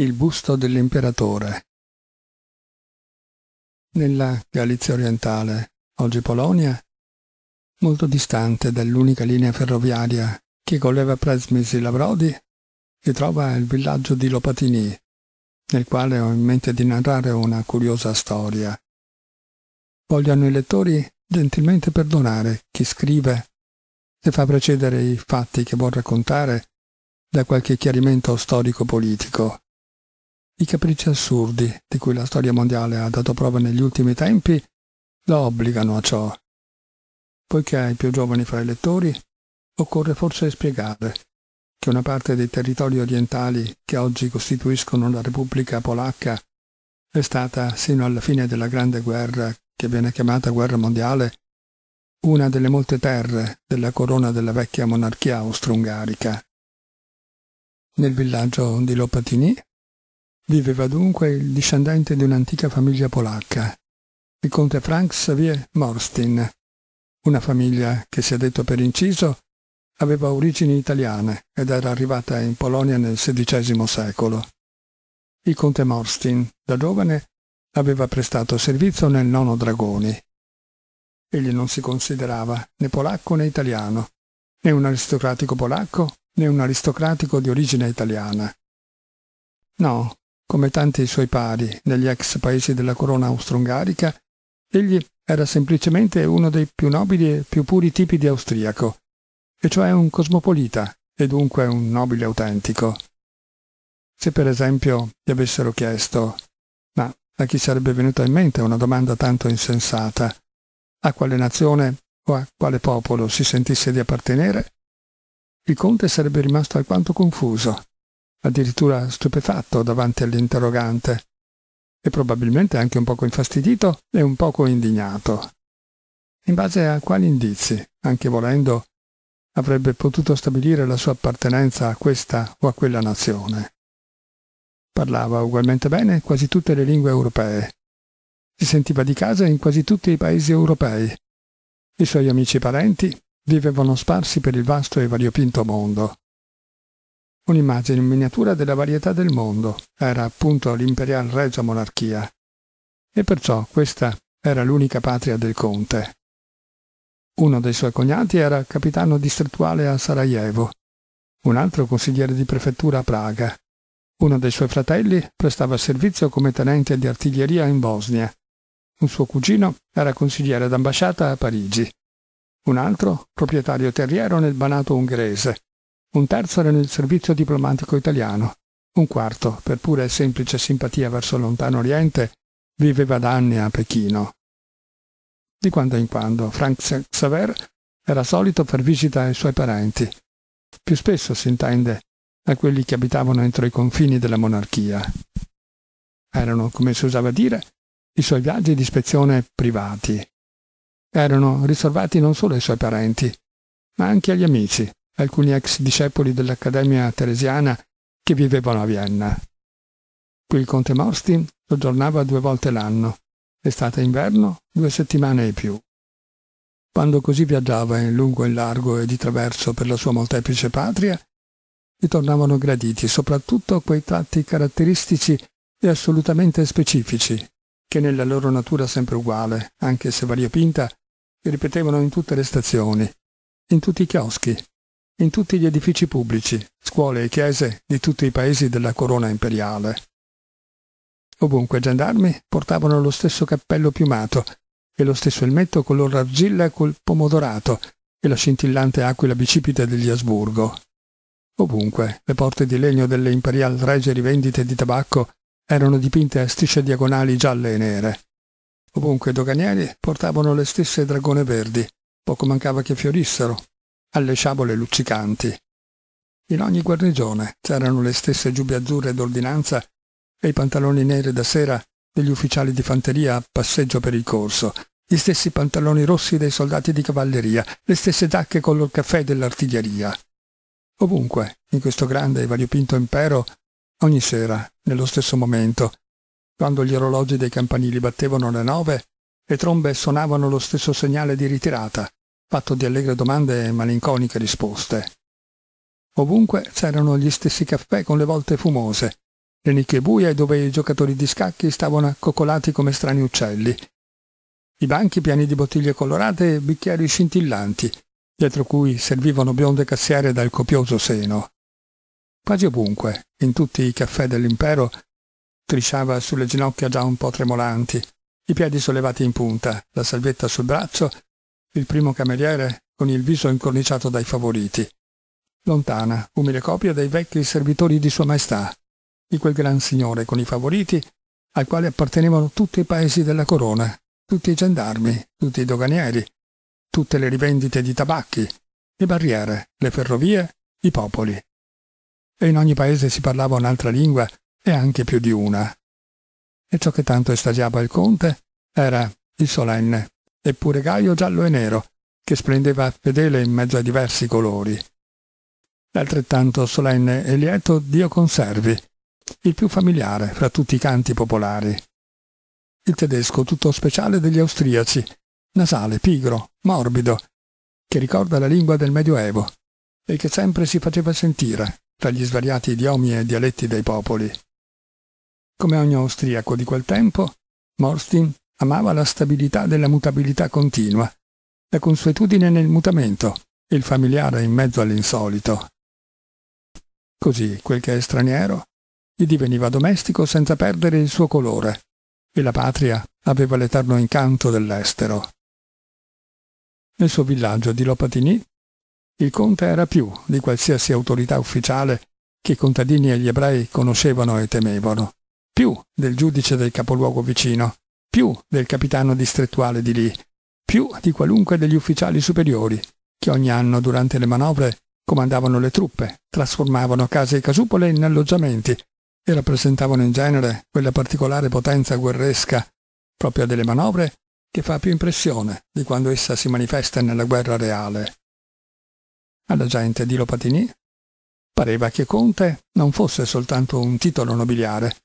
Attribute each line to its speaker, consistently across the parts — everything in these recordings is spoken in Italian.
Speaker 1: il busto dell'imperatore. Nella Galizia orientale, oggi Polonia, molto distante dall'unica linea ferroviaria che collega Presmis e Lavrodi, si trova il villaggio di Lopatini, nel quale ho in mente di narrare una curiosa storia. Vogliono i lettori gentilmente perdonare chi scrive se fa precedere i fatti che vuol raccontare da qualche chiarimento storico-politico. I capricci assurdi di cui la storia mondiale ha dato prova negli ultimi tempi lo obbligano a ciò. Poiché ai più giovani fra i lettori occorre forse spiegare che una parte dei territori orientali che oggi costituiscono la Repubblica Polacca è stata, sino alla fine della Grande Guerra, che viene chiamata Guerra Mondiale, una delle molte terre della corona della vecchia monarchia austro-ungarica. Nel villaggio di Lopatini Viveva dunque il discendente di un'antica famiglia polacca, il conte Frank Xavier Morstin, una famiglia che, si è detto per inciso, aveva origini italiane ed era arrivata in Polonia nel XVI secolo. Il conte Morstin, da giovane, aveva prestato servizio nel nono Dragoni. Egli non si considerava né polacco né italiano, né un aristocratico polacco né un aristocratico di origine italiana. No, come tanti suoi pari negli ex paesi della corona austro-ungarica, egli era semplicemente uno dei più nobili e più puri tipi di austriaco, e cioè un cosmopolita e dunque un nobile autentico. Se per esempio gli avessero chiesto, ma a chi sarebbe venuta in mente una domanda tanto insensata, a quale nazione o a quale popolo si sentisse di appartenere, il conte sarebbe rimasto alquanto confuso addirittura stupefatto davanti all'interrogante e probabilmente anche un poco infastidito e un poco indignato. In base a quali indizi, anche volendo, avrebbe potuto stabilire la sua appartenenza a questa o a quella nazione. Parlava ugualmente bene quasi tutte le lingue europee. Si sentiva di casa in quasi tutti i paesi europei. I suoi amici e parenti vivevano sparsi per il vasto e variopinto mondo un'immagine in miniatura della varietà del mondo, era appunto l'imperial regia monarchia, e perciò questa era l'unica patria del conte. Uno dei suoi cognati era capitano distrettuale a Sarajevo, un altro consigliere di prefettura a Praga. Uno dei suoi fratelli prestava servizio come tenente di artiglieria in Bosnia. Un suo cugino era consigliere d'ambasciata a Parigi. Un altro proprietario terriero nel banato ungherese un terzo era nel servizio diplomatico italiano, un quarto, per pura e semplice simpatia verso il lontano oriente, viveva da anni a Pechino. Di quando in quando Frank Xavier era solito far visita ai suoi parenti, più spesso si intende a quelli che abitavano entro i confini della monarchia. Erano, come si usava dire, i suoi viaggi di ispezione privati. Erano riservati non solo ai suoi parenti, ma anche agli amici, alcuni ex discepoli dell'Accademia Teresiana che vivevano a Vienna. Qui il conte Morstein soggiornava due volte l'anno, estate e inverno, due settimane e più. Quando così viaggiava in lungo e in largo e di traverso per la sua molteplice patria, gli tornavano graditi soprattutto quei tratti caratteristici e assolutamente specifici, che nella loro natura sempre uguale, anche se variopinta, si ripetevano in tutte le stazioni, in tutti i chioschi, in tutti gli edifici pubblici, scuole e chiese di tutti i paesi della corona imperiale. Ovunque i gendarmi portavano lo stesso cappello piumato e lo stesso elmetto color argilla col pomodorato e la scintillante aquila bicipite degli Asburgo. Ovunque le porte di legno delle Imperial regie rivendite di tabacco erano dipinte a strisce diagonali gialle e nere. Ovunque i doganieri portavano le stesse dragone verdi, poco mancava che fiorissero, alle sciabole luccicanti. In ogni guarnigione c'erano le stesse giubbe azzurre d'ordinanza e i pantaloni neri da sera degli ufficiali di fanteria a passeggio per il corso, gli stessi pantaloni rossi dei soldati di cavalleria, le stesse giacche color caffè dell'artiglieria. Ovunque, in questo grande e variopinto impero, ogni sera, nello stesso momento, quando gli orologi dei campanili battevano le nove, le trombe suonavano lo stesso segnale di ritirata, fatto di allegre domande e malinconiche risposte. Ovunque c'erano gli stessi caffè con le volte fumose, le nicchie buie dove i giocatori di scacchi stavano accoccolati come strani uccelli, i banchi pieni di bottiglie colorate e bicchieri scintillanti, dietro cui servivano bionde cassiere dal copioso seno. Quasi ovunque, in tutti i caffè dell'impero, strisciava sulle ginocchia già un po' tremolanti, i piedi sollevati in punta, la salvetta sul braccio il primo cameriere con il viso incorniciato dai favoriti. Lontana, umile copia dei vecchi servitori di Sua Maestà, di quel gran signore con i favoriti, al quale appartenevano tutti i paesi della corona, tutti i gendarmi, tutti i doganieri, tutte le rivendite di tabacchi, le barriere, le ferrovie, i popoli. E in ogni paese si parlava un'altra lingua e anche più di una. E ciò che tanto estasiava il conte era il solenne eppure Gaio giallo e nero, che splendeva fedele in mezzo a diversi colori. L'altrettanto solenne e lieto Dio conservi, il più familiare fra tutti i canti popolari. Il tedesco tutto speciale degli austriaci, nasale, pigro, morbido, che ricorda la lingua del Medioevo e che sempre si faceva sentire tra gli svariati idiomi e dialetti dei popoli. Come ogni austriaco di quel tempo, Morstin Amava la stabilità della mutabilità continua, la consuetudine nel mutamento, il familiare in mezzo all'insolito. Così quel che è straniero gli diveniva domestico senza perdere il suo colore, e la patria aveva l'eterno incanto dell'estero. Nel suo villaggio di Lopatinì, il conte era più di qualsiasi autorità ufficiale che i contadini e gli ebrei conoscevano e temevano, più del giudice del capoluogo vicino, più del capitano distrettuale di lì, più di qualunque degli ufficiali superiori, che ogni anno durante le manovre comandavano le truppe, trasformavano case e casupole in alloggiamenti e rappresentavano in genere quella particolare potenza guerresca propria delle manovre che fa più impressione di quando essa si manifesta nella guerra reale. Alla gente di Lopatini pareva che Conte non fosse soltanto un titolo nobiliare,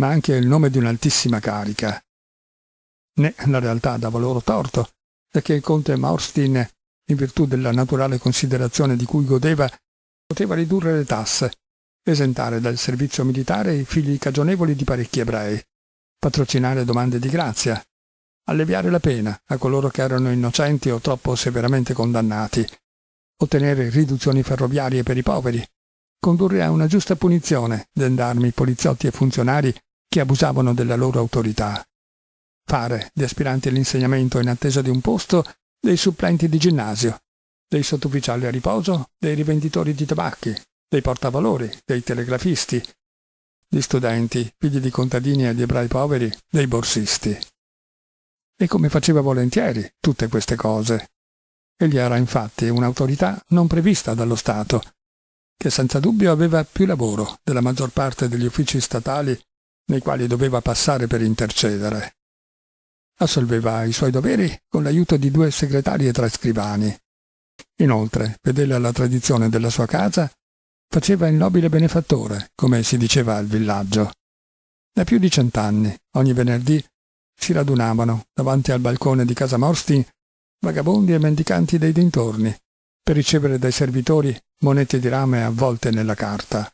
Speaker 1: ma anche il nome di un'altissima carica né la realtà dava loro torto, perché il conte Maurstein, in virtù della naturale considerazione di cui godeva, poteva ridurre le tasse, esentare dal servizio militare i figli cagionevoli di parecchi ebrei, patrocinare domande di grazia, alleviare la pena a coloro che erano innocenti o troppo severamente condannati, ottenere riduzioni ferroviarie per i poveri, condurre a una giusta punizione gendarmi, poliziotti e funzionari che abusavano della loro autorità fare di aspiranti all'insegnamento in attesa di un posto, dei supplenti di ginnasio, dei sottufficiali a riposo, dei rivenditori di tabacchi, dei portavalori, dei telegrafisti, di studenti, figli di contadini e di ebrai poveri, dei borsisti. E come faceva volentieri tutte queste cose. Egli era infatti un'autorità non prevista dallo Stato, che senza dubbio aveva più lavoro della maggior parte degli uffici statali nei quali doveva passare per intercedere assolveva i suoi doveri con l'aiuto di due segretari e tre scrivani. Inoltre, fedele alla tradizione della sua casa, faceva il nobile benefattore, come si diceva al villaggio. Da più di cent'anni, ogni venerdì, si radunavano davanti al balcone di casa Morstin, vagabondi e mendicanti dei dintorni, per ricevere dai servitori monete di rame avvolte nella carta.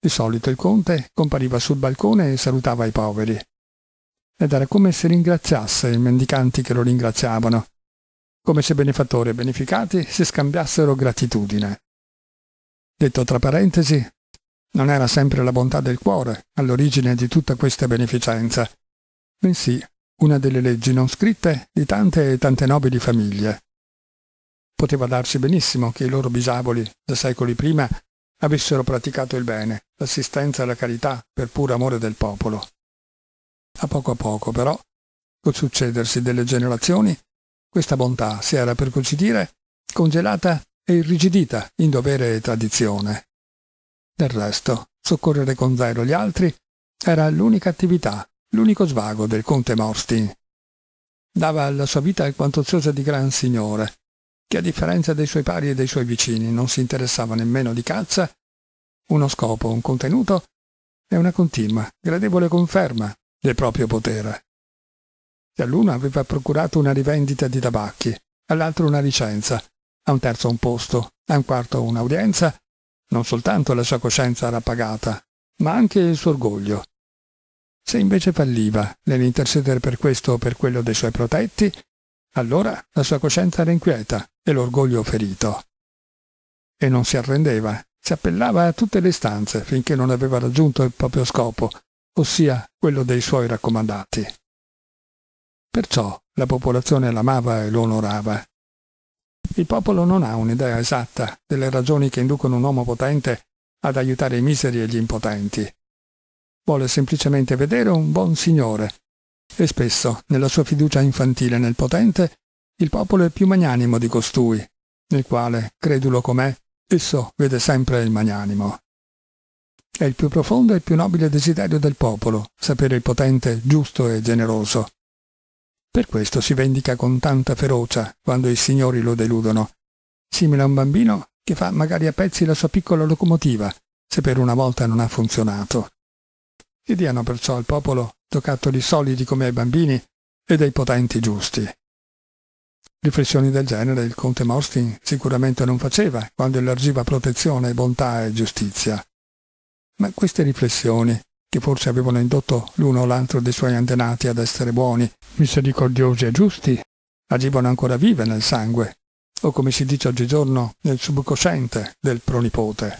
Speaker 1: Di solito il conte compariva sul balcone e salutava i poveri, ed era come se ringraziasse i mendicanti che lo ringraziavano, come se benefattori e beneficati si scambiassero gratitudine. Detto tra parentesi, non era sempre la bontà del cuore all'origine di tutta questa beneficenza, bensì una delle leggi non scritte di tante e tante nobili famiglie. Poteva darsi benissimo che i loro bisavoli, da secoli prima, avessero praticato il bene, l'assistenza e la carità per puro amore del popolo. A poco a poco, però, col succedersi delle generazioni, questa bontà si era, per così dire, congelata e irrigidita in dovere e tradizione. Del resto, soccorrere con zero gli altri era l'unica attività, l'unico svago del conte Morstin. Dava alla sua vita alquanto oziosa di gran signore, che a differenza dei suoi pari e dei suoi vicini non si interessava nemmeno di cazza, uno scopo, un contenuto e una continua, gradevole conferma del proprio potere. Se cioè, all'uno aveva procurato una rivendita di tabacchi, all'altro una licenza, a un terzo un posto, a un quarto un'audienza. Non soltanto la sua coscienza era pagata, ma anche il suo orgoglio. Se invece falliva nell'intercedere per questo o per quello dei suoi protetti, allora la sua coscienza era inquieta e l'orgoglio ferito. E non si arrendeva, si appellava a tutte le stanze finché non aveva raggiunto il proprio scopo, ossia quello dei suoi raccomandati. Perciò la popolazione l'amava e lo onorava. Il popolo non ha un'idea esatta delle ragioni che inducono un uomo potente ad aiutare i miseri e gli impotenti. Vuole semplicemente vedere un buon signore e spesso, nella sua fiducia infantile nel potente, il popolo è più magnanimo di costui, nel quale, credulo com'è, esso vede sempre il magnanimo. È il più profondo e più nobile desiderio del popolo, sapere il potente, giusto e generoso. Per questo si vendica con tanta ferocia quando i signori lo deludono. Simile a un bambino che fa magari a pezzi la sua piccola locomotiva, se per una volta non ha funzionato. E diano perciò al popolo giocattoli solidi come ai bambini e dei potenti giusti. Riflessioni del genere il conte Morstin sicuramente non faceva quando elargiva protezione, bontà e giustizia ma queste riflessioni, che forse avevano indotto l'uno o l'altro dei suoi antenati ad essere buoni, misericordiosi e giusti, agivano ancora vive nel sangue, o come si dice oggigiorno nel subcosciente del pronipote.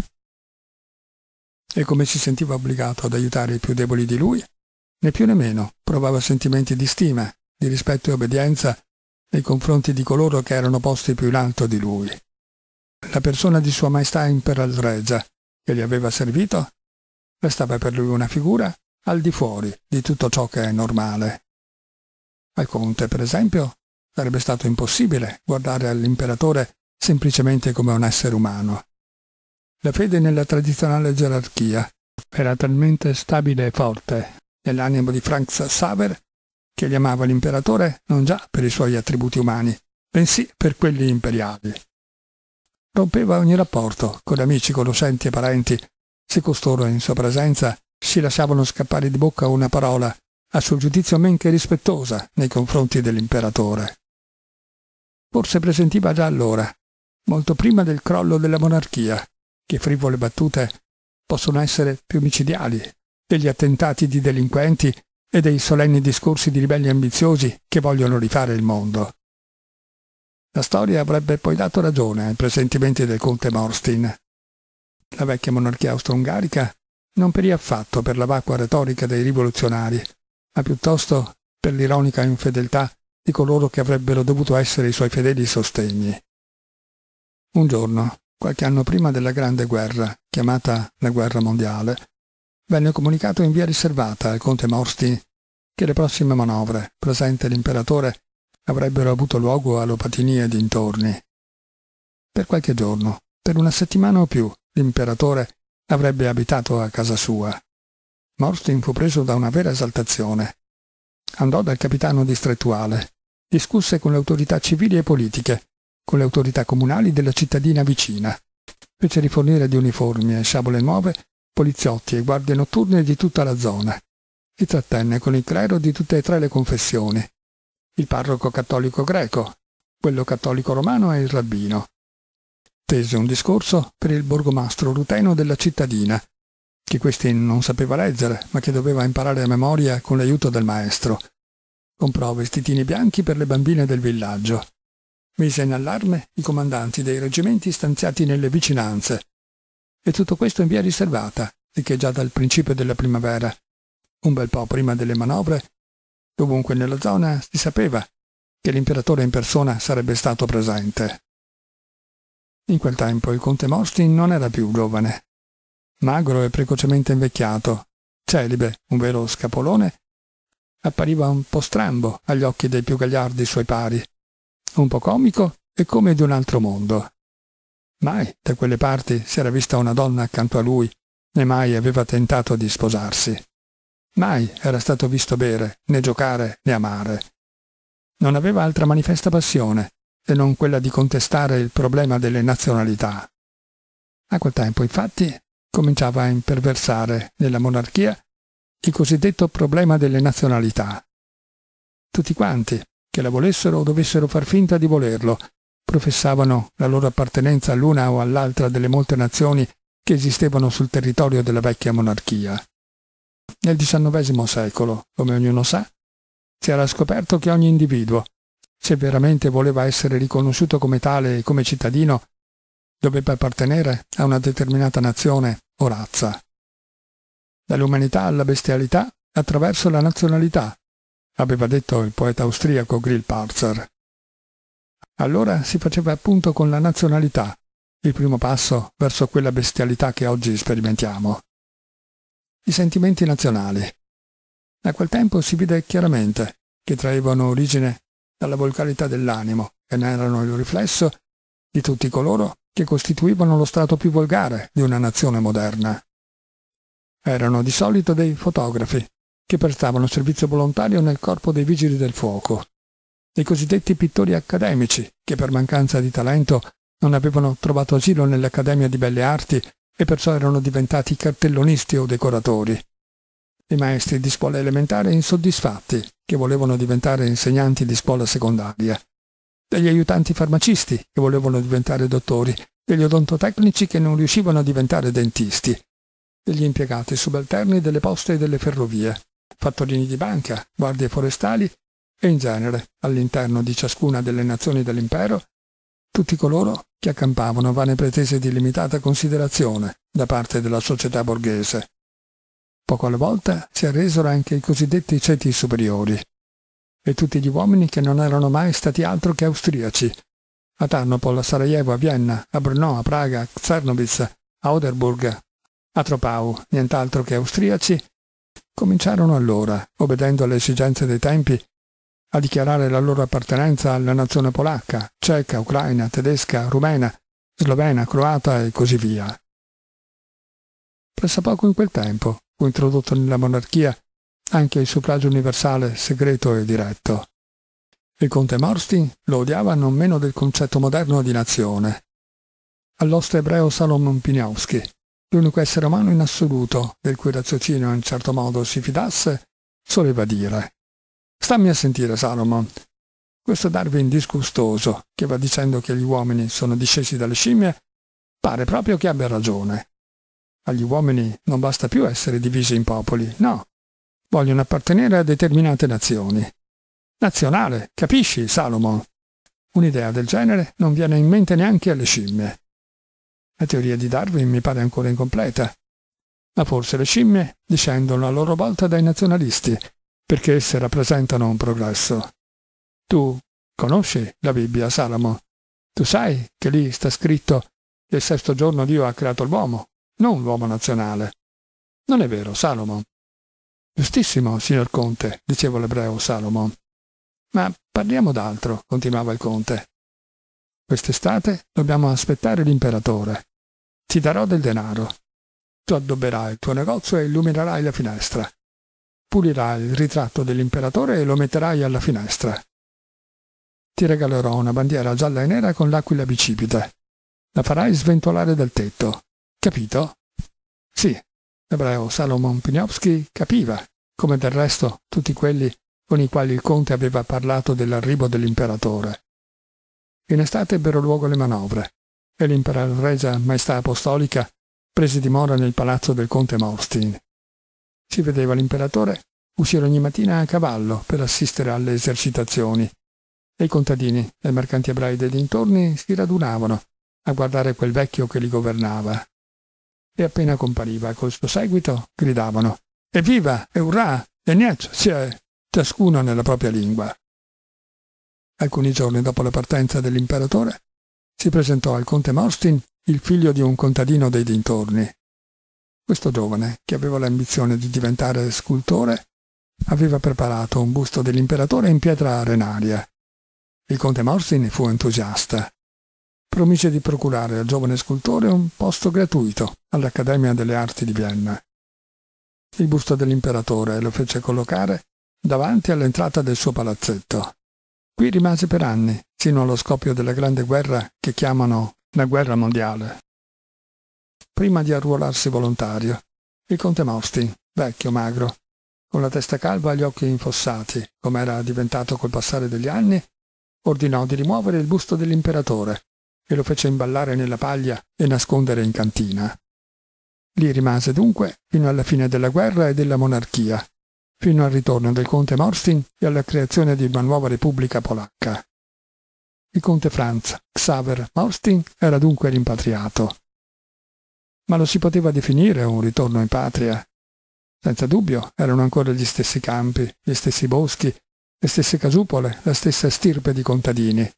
Speaker 1: E come si sentiva obbligato ad aiutare i più deboli di lui, né più né meno provava sentimenti di stima, di rispetto e obbedienza nei confronti di coloro che erano posti più in alto di lui. La persona di Sua Maestà Regia, che gli aveva servito, restava per lui una figura al di fuori di tutto ciò che è normale. Al conte, per esempio, sarebbe stato impossibile guardare all'imperatore semplicemente come un essere umano. La fede nella tradizionale gerarchia era talmente stabile e forte nell'animo di Franz Saver che gli amava l'imperatore non già per i suoi attributi umani, bensì per quelli imperiali. Rompeva ogni rapporto con amici, conoscenti e parenti se costoro in sua presenza si lasciavano scappare di bocca una parola, a suo giudizio men che rispettosa nei confronti dell'imperatore. Forse presentiva già allora, molto prima del crollo della monarchia, che frivole battute possono essere più micidiali degli attentati di delinquenti e dei solenni discorsi di ribelli ambiziosi che vogliono rifare il mondo. La storia avrebbe poi dato ragione ai presentimenti del conte Morstin, la vecchia monarchia austro-ungarica non perì affatto per la vacua retorica dei rivoluzionari, ma piuttosto per l'ironica infedeltà di coloro che avrebbero dovuto essere i suoi fedeli sostegni. Un giorno, qualche anno prima della Grande Guerra, chiamata la Guerra Mondiale, venne comunicato in via riservata al conte Morsti che le prossime manovre, presente l'imperatore, avrebbero avuto luogo a e dintorni. Per qualche giorno, per una settimana o più, l'imperatore avrebbe abitato a casa sua. Morstin fu preso da una vera esaltazione. Andò dal capitano distrettuale, discusse con le autorità civili e politiche, con le autorità comunali della cittadina vicina. Fece rifornire di uniformi e sciabole nuove poliziotti e guardie notturne di tutta la zona. Si trattenne con il clero di tutte e tre le confessioni. Il parroco cattolico greco, quello cattolico romano e il rabbino tese un discorso per il borgomastro ruteno della cittadina, che questi non sapeva leggere, ma che doveva imparare a memoria con l'aiuto del maestro. Comprò vestitini bianchi per le bambine del villaggio. Mise in allarme i comandanti dei reggimenti stanziati nelle vicinanze. E tutto questo in via riservata, sicché già dal principio della primavera, un bel po' prima delle manovre, dovunque nella zona si sapeva che l'imperatore in persona sarebbe stato presente. In quel tempo il conte Morsi non era più giovane. Magro e precocemente invecchiato, celibe, un vero scapolone, appariva un po' strambo agli occhi dei più gagliardi suoi pari, un po' comico e come di un altro mondo. Mai da quelle parti si era vista una donna accanto a lui, né mai aveva tentato di sposarsi. Mai era stato visto bere, né giocare, né amare. Non aveva altra manifesta passione, e non quella di contestare il problema delle nazionalità. A quel tempo, infatti, cominciava a imperversare nella monarchia il cosiddetto problema delle nazionalità. Tutti quanti, che la volessero o dovessero far finta di volerlo, professavano la loro appartenenza all'una o all'altra delle molte nazioni che esistevano sul territorio della vecchia monarchia. Nel XIX secolo, come ognuno sa, si era scoperto che ogni individuo, se veramente voleva essere riconosciuto come tale e come cittadino, doveva appartenere a una determinata nazione o razza. Dall'umanità alla bestialità attraverso la nazionalità, aveva detto il poeta austriaco Grill Parzer. Allora si faceva appunto con la nazionalità, il primo passo verso quella bestialità che oggi sperimentiamo. I sentimenti nazionali. A quel tempo si vide chiaramente che traevano origine dalla volgarità dell'animo, che ne erano il riflesso di tutti coloro che costituivano lo strato più volgare di una nazione moderna. Erano di solito dei fotografi, che prestavano servizio volontario nel corpo dei vigili del fuoco, dei cosiddetti pittori accademici, che per mancanza di talento non avevano trovato asilo nell'Accademia di Belle Arti e perciò erano diventati cartellonisti o decoratori, i maestri di scuola elementare insoddisfatti che volevano diventare insegnanti di scuola secondaria, degli aiutanti farmacisti che volevano diventare dottori, degli odontotecnici che non riuscivano a diventare dentisti, degli impiegati subalterni delle poste e delle ferrovie, fattorini di banca, guardie forestali e in genere, all'interno di ciascuna delle nazioni dell'impero, tutti coloro che accampavano vane pretese di limitata considerazione da parte della società borghese, Poco alla volta si arresero anche i cosiddetti ceti superiori e tutti gli uomini che non erano mai stati altro che austriaci. A Tarnopol, a Sarajevo, a Vienna, a Brno, a Praga, a Czernobyl, a Oderburg, a Tropau, nient'altro che austriaci, cominciarono allora, obbedendo alle esigenze dei tempi, a dichiarare la loro appartenenza alla nazione polacca, ceca, ucraina, tedesca, rumena, slovena, croata e così via. Presso poco in quel tempo, fu introdotto nella monarchia anche il suffragio universale segreto e diretto. Il conte Morstin lo odiava non meno del concetto moderno di nazione. All'oste ebreo Salomon Piniowski, l'unico essere umano in assoluto del cui raziocinio in certo modo si fidasse, soleva dire «Stammi a sentire, Salomon, questo Darwin disgustoso, che va dicendo che gli uomini sono discesi dalle scimmie, pare proprio che abbia ragione. Agli uomini non basta più essere divisi in popoli, no. Vogliono appartenere a determinate nazioni. Nazionale, capisci, Salomo? Un'idea del genere non viene in mente neanche alle scimmie. La teoria di Darwin mi pare ancora incompleta. Ma forse le scimmie discendono a loro volta dai nazionalisti, perché esse rappresentano un progresso. Tu conosci la Bibbia, Salomo? Tu sai che lì sta scritto che il sesto giorno Dio ha creato l'uomo, non l'uomo nazionale. Non è vero, Salomo. Giustissimo, signor Conte, diceva l'ebreo Salomo. Ma parliamo d'altro, continuava il Conte. Quest'estate dobbiamo aspettare l'imperatore. Ti darò del denaro. Tu addobberai il tuo negozio e illuminerai la finestra. Pulirai il ritratto dell'imperatore e lo metterai alla finestra. Ti regalerò una bandiera gialla e nera con l'aquila bicipite. La farai sventolare dal tetto. Capito? Sì, l'ebreo Salomon Pniowski capiva, come del resto tutti quelli con i quali il conte aveva parlato dell'arrivo dell'imperatore. In estate ebbero luogo le manovre e l'imperaregia maestà apostolica prese dimora nel palazzo del conte Morstein. Si vedeva l'imperatore uscire ogni mattina a cavallo per assistere alle esercitazioni e i contadini e mercanti ebrai dei dintorni si radunavano a guardare quel vecchio che li governava, e appena compariva col suo seguito gridavano Evviva! E urrà! E niente! Ciascuno nella propria lingua. Alcuni giorni dopo la partenza dell'imperatore si presentò al conte Morstin il figlio di un contadino dei dintorni. Questo giovane, che aveva l'ambizione di diventare scultore, aveva preparato un busto dell'imperatore in pietra arenaria. Il conte Morstin fu entusiasta promise di procurare al giovane scultore un posto gratuito all'Accademia delle Arti di Vienna. Il busto dell'imperatore lo fece collocare davanti all'entrata del suo palazzetto. Qui rimase per anni, sino allo scoppio della Grande Guerra che chiamano la Guerra Mondiale. Prima di arruolarsi volontario, il conte Mostin, vecchio, magro, con la testa calva e gli occhi infossati, come era diventato col passare degli anni, ordinò di rimuovere il busto dell'imperatore e lo fece imballare nella paglia e nascondere in cantina. Lì rimase dunque fino alla fine della guerra e della monarchia, fino al ritorno del conte Morstin e alla creazione di una nuova repubblica polacca. Il conte Franz Xaver Morstin era dunque rimpatriato. Ma lo si poteva definire un ritorno in patria. Senza dubbio erano ancora gli stessi campi, gli stessi boschi, le stesse casupole, la stessa stirpe di contadini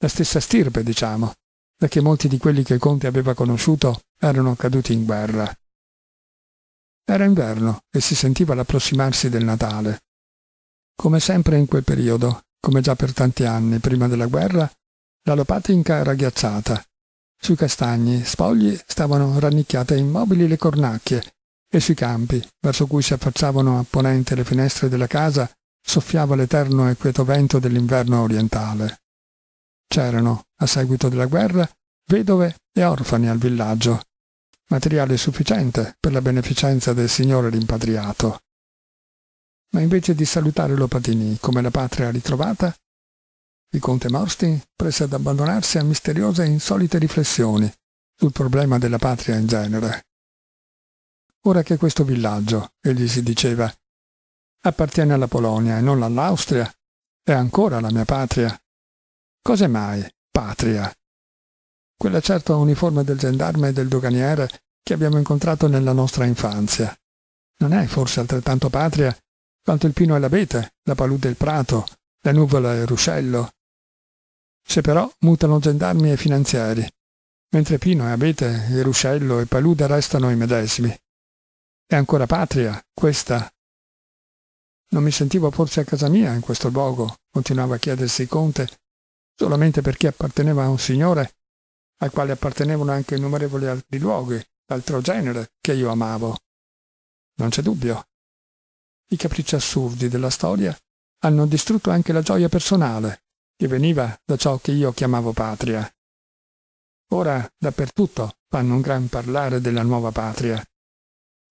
Speaker 1: la stessa stirpe, diciamo, da che molti di quelli che Conte aveva conosciuto erano caduti in guerra. Era inverno e si sentiva l'approssimarsi del Natale. Come sempre in quel periodo, come già per tanti anni prima della guerra, la Lopatinca era ghiacciata. Sui castagni spogli stavano rannicchiate immobili le cornacchie e sui campi, verso cui si affacciavano a ponente le finestre della casa, soffiava l'eterno e quieto vento dell'inverno orientale. C'erano, a seguito della guerra, vedove e orfani al villaggio, materiale sufficiente per la beneficenza del Signore rimpatriato. Ma invece di salutare Lopatini come la patria ritrovata, il conte Morstin prese ad abbandonarsi a misteriose e insolite riflessioni sul problema della patria in genere. Ora che questo villaggio, egli si diceva, appartiene alla Polonia e non all'Austria, è ancora la mia patria, Cos'è mai patria? Quella certa uniforme del gendarme e del doganiere che abbiamo incontrato nella nostra infanzia. Non è forse altrettanto patria quanto il pino e l'abete, la palude e il prato, la nuvola e il ruscello? Se però mutano gendarmi e finanziari, mentre pino e abete e ruscello e palude restano i medesimi. È ancora patria, questa, non mi sentivo forse a casa mia in questo luogo, continuava a chiedersi Conte, solamente perché apparteneva a un signore al quale appartenevano anche innumerevoli altri luoghi, d'altro genere, che io amavo. Non c'è dubbio. I capricci assurdi della storia hanno distrutto anche la gioia personale, che veniva da ciò che io chiamavo patria. Ora dappertutto fanno un gran parlare della nuova patria.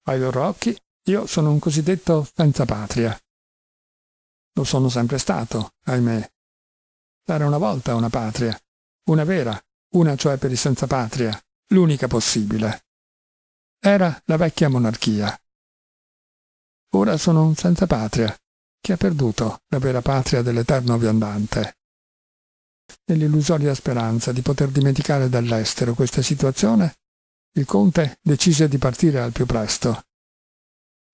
Speaker 1: Ai loro occhi io sono un cosiddetto senza patria. Lo sono sempre stato, ahimè. Era una volta una patria, una vera, una cioè per i senza patria, l'unica possibile. Era la vecchia monarchia. Ora sono un senza patria, che ha perduto la vera patria dell'eterno viandante. Nell'illusoria speranza di poter dimenticare dall'estero questa situazione, il conte decise di partire al più presto.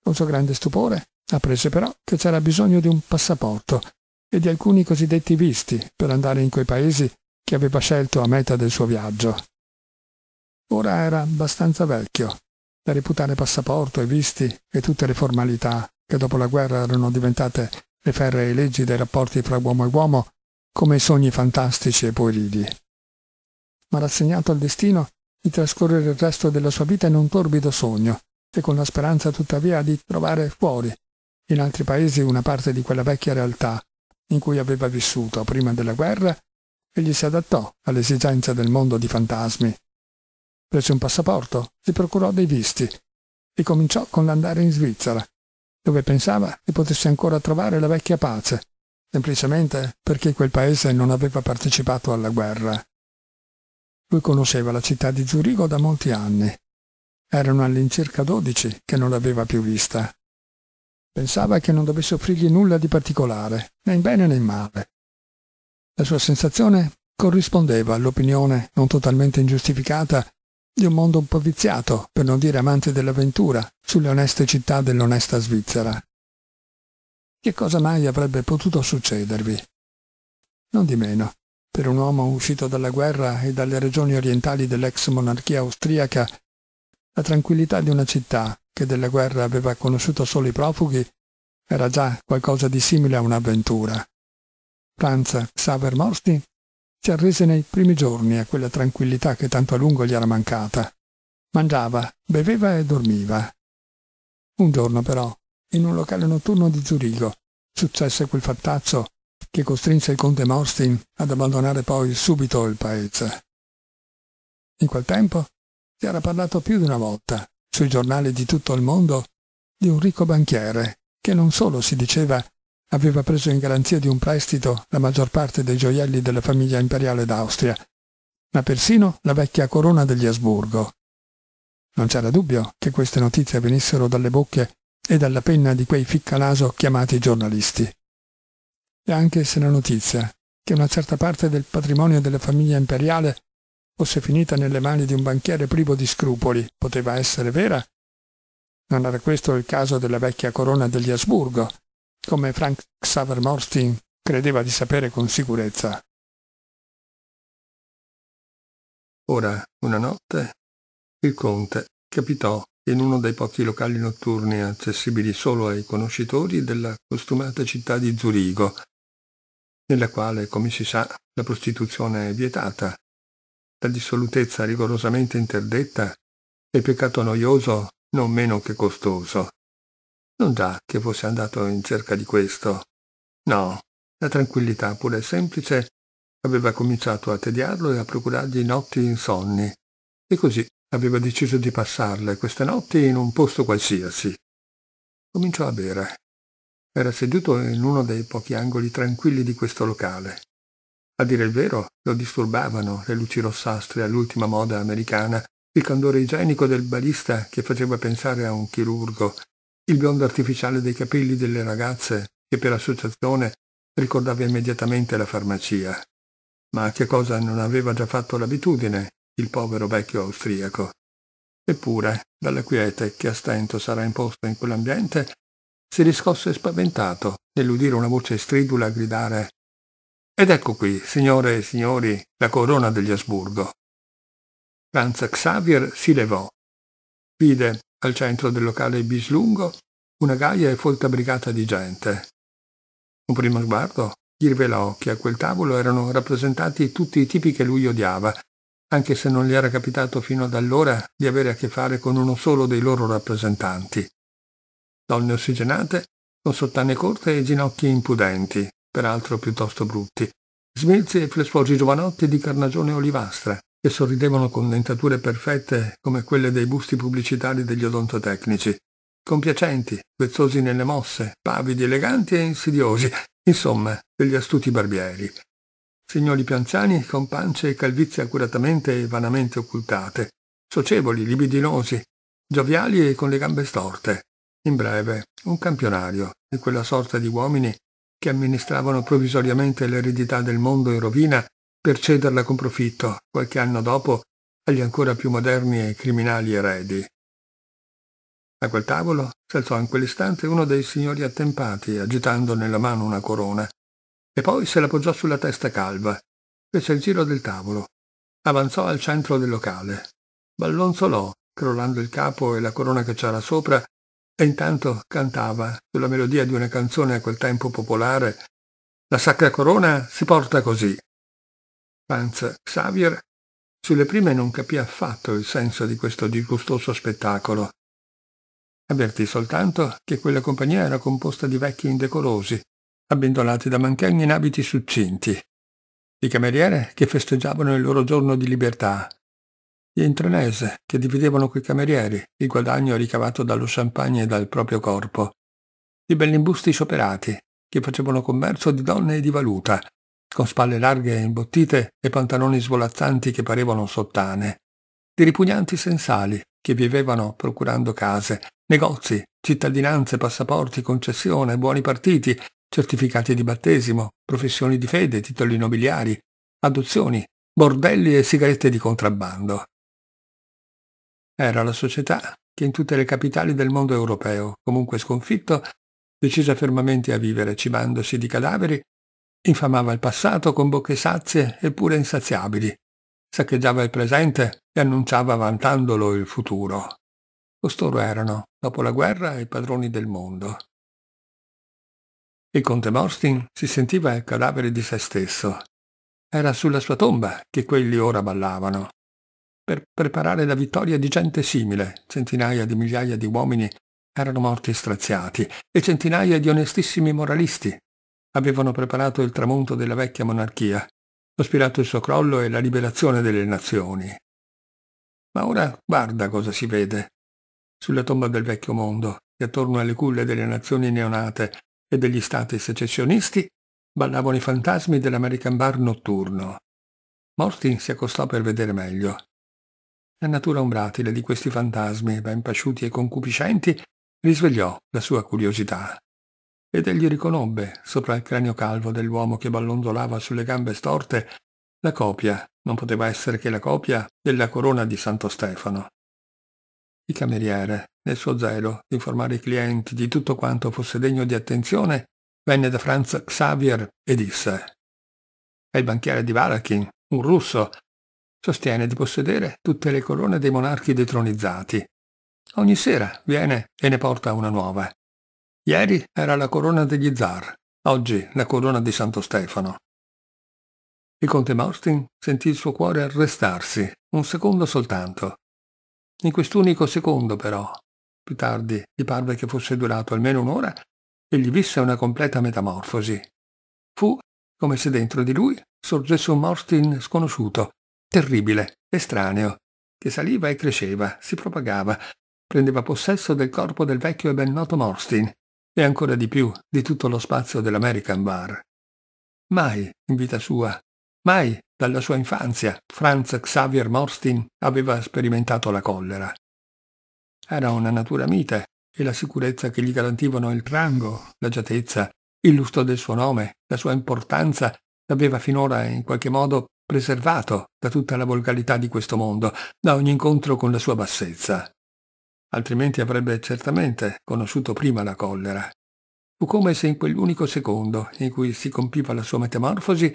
Speaker 1: Con suo grande stupore apprese però che c'era bisogno di un passaporto e di alcuni cosiddetti visti per andare in quei paesi che aveva scelto a meta del suo viaggio. Ora era abbastanza vecchio da reputare passaporto e visti e tutte le formalità che dopo la guerra erano diventate le ferree leggi dei rapporti fra uomo e uomo come sogni fantastici e puerili. Ma rassegnato al destino di trascorrere il resto della sua vita in un torbido sogno e con la speranza tuttavia di trovare fuori, in altri paesi, una parte di quella vecchia realtà in cui aveva vissuto prima della guerra, e gli si adattò all'esigenza del mondo di fantasmi. Prese un passaporto, si procurò dei visti e cominciò con l'andare in Svizzera, dove pensava che potesse ancora trovare la vecchia pace, semplicemente perché quel paese non aveva partecipato alla guerra. Lui conosceva la città di Zurigo da molti anni. Erano all'incirca dodici che non l'aveva più vista. Pensava che non dovesse offrirgli nulla di particolare, né in bene né in male. La sua sensazione corrispondeva all'opinione non totalmente ingiustificata di un mondo un po' viziato, per non dire amante dell'avventura, sulle oneste città dell'onesta Svizzera. Che cosa mai avrebbe potuto succedervi? Non di meno, per un uomo uscito dalla guerra e dalle regioni orientali dell'ex monarchia austriaca, la tranquillità di una città che della guerra aveva conosciuto solo i profughi, era già qualcosa di simile a un'avventura. Franz Savermorsti si arrese nei primi giorni a quella tranquillità che tanto a lungo gli era mancata. Mangiava, beveva e dormiva. Un giorno però, in un locale notturno di Zurigo, successe quel fattaccio che costrinse il conte Morstin ad abbandonare poi subito il paese. In quel tempo si era parlato più di una volta sui giornali di tutto il mondo di un ricco banchiere che non solo si diceva aveva preso in garanzia di un prestito la maggior parte dei gioielli della famiglia imperiale d'Austria, ma persino la vecchia corona degli Asburgo. Non c'era dubbio che queste notizie venissero dalle bocche e dalla penna di quei ficcanaso chiamati giornalisti. E anche se la notizia che una certa parte del patrimonio della famiglia imperiale fosse finita nelle mani di un banchiere privo di scrupoli, poteva essere vera? Non era questo il caso della vecchia corona degli Asburgo, come Frank Xaver Morstein credeva di sapere con sicurezza. Ora, una notte, il conte capitò in uno dei pochi locali notturni accessibili solo ai conoscitori della costumata città di Zurigo, nella quale, come si sa, la prostituzione è vietata la dissolutezza rigorosamente interdetta e peccato noioso non meno che costoso. Non già che fosse andato in cerca di questo. No, la tranquillità pure semplice aveva cominciato a tediarlo e a procurargli notti insonni, e così aveva deciso di passarle queste notti in un posto qualsiasi. Cominciò a bere. Era seduto in uno dei pochi angoli tranquilli di questo locale. A dire il vero, lo disturbavano le luci rossastre all'ultima moda americana, il candore igienico del barista che faceva pensare a un chirurgo, il biondo artificiale dei capelli delle ragazze che per associazione ricordava immediatamente la farmacia. Ma a che cosa non aveva già fatto l'abitudine, il povero vecchio austriaco? Eppure, dalla quiete che a stento sarà imposta in quell'ambiente, si riscosse spaventato nell'udire una voce stridula gridare ed ecco qui, signore e signori, la corona degli Asburgo. Franz Xavier si levò. Vide, al centro del locale bislungo, una gaia e folta brigata di gente. Un primo sguardo gli rivelò che a quel tavolo erano rappresentati tutti i tipi che lui odiava, anche se non gli era capitato fino ad allora di avere a che fare con uno solo dei loro rappresentanti. Donne ossigenate, con sottane corte e ginocchi impudenti, peraltro piuttosto brutti. Smilzi e efflessuò giovanotti di carnagione olivastra, che sorridevano con dentature perfette come quelle dei busti pubblicitari degli odontotecnici. Compiacenti, vezzosi nelle mosse, pavidi, eleganti e insidiosi, insomma, degli astuti barbieri. Signori pianzani con pance e calvizie accuratamente e vanamente occultate, socievoli, libidinosi, gioviali e con le gambe storte. In breve, un campionario di quella sorta di uomini che amministravano provvisoriamente l'eredità del mondo in rovina per cederla con profitto, qualche anno dopo, agli ancora più moderni e criminali eredi. A quel tavolo si alzò in quell'istante uno dei signori attempati, agitando nella mano una corona, e poi se la poggiò sulla testa calva, fece il giro del tavolo, avanzò al centro del locale, ballonzolò, crollando il capo e la corona che c'era sopra, e intanto cantava sulla melodia di una canzone a quel tempo popolare La Sacra Corona si porta così. Franz Xavier sulle prime non capì affatto il senso di questo disgustoso spettacolo. Avvertì soltanto che quella compagnia era composta di vecchi indecorosi, abbindolati da manchegni in abiti succinti, di cameriere che festeggiavano il loro giorno di libertà gli intronese, che dividevano coi camerieri il guadagno ricavato dallo champagne e dal proprio corpo, i bellimbusti scioperati, che facevano commercio di donne e di valuta, con spalle larghe e imbottite e pantaloni svolazzanti che parevano sottane, di ripugnanti sensali, che vivevano procurando case, negozi, cittadinanze, passaporti, concessione, buoni partiti, certificati di battesimo, professioni di fede, titoli nobiliari, adozioni, bordelli e sigarette di contrabbando. Era la società che in tutte le capitali del mondo europeo, comunque sconfitto, decisa fermamente a vivere cibandosi di cadaveri, infamava il passato con bocche sazie eppure insaziabili, saccheggiava il presente e annunciava vantandolo il futuro. Costoro erano, dopo la guerra, i padroni del mondo. Il conte Morstin si sentiva il cadavere di se stesso. Era sulla sua tomba che quelli ora ballavano per preparare la vittoria di gente simile. Centinaia di migliaia di uomini erano morti straziati e centinaia di onestissimi moralisti avevano preparato il tramonto della vecchia monarchia, sospirato il suo crollo e la liberazione delle nazioni. Ma ora guarda cosa si vede sulla tomba del vecchio mondo e attorno alle culle delle nazioni neonate e degli stati secessionisti ballavano i fantasmi dell'American Bar notturno. Morty si accostò per vedere meglio. La natura ombratile di questi fantasmi, ben pasciuti e concupiscenti, risvegliò la sua curiosità. Ed egli riconobbe, sopra il cranio calvo dell'uomo che ballonzolava sulle gambe storte, la copia, non poteva essere che la copia, della corona di Santo Stefano. Il cameriere, nel suo zelo di informare i clienti di tutto quanto fosse degno di attenzione, venne da Franz Xavier e disse «È il banchiere di Valakin, un russo, sostiene di possedere tutte le corone dei monarchi detronizzati. Ogni sera viene e ne porta una nuova. Ieri era la corona degli zar, oggi la corona di Santo Stefano. Il conte Maustin sentì il suo cuore arrestarsi, un secondo soltanto. In quest'unico secondo, però, più tardi gli parve che fosse durato almeno un'ora, e gli visse una completa metamorfosi. Fu come se dentro di lui sorgesse un Maustin sconosciuto, terribile, estraneo, che saliva e cresceva, si propagava, prendeva possesso del corpo del vecchio e ben noto Morstin, e ancora di più di tutto lo spazio dell'American Bar. Mai, in vita sua, mai, dalla sua infanzia, Franz Xavier Morstin aveva sperimentato la collera. Era una natura mite, e la sicurezza che gli garantivano il rango, l'agiatezza, il lustro del suo nome, la sua importanza, l'aveva finora in qualche modo preservato da tutta la volgarità di questo mondo, da ogni incontro con la sua bassezza. Altrimenti avrebbe certamente conosciuto prima la collera. Fu come se in quell'unico secondo in cui si compiva la sua metamorfosi,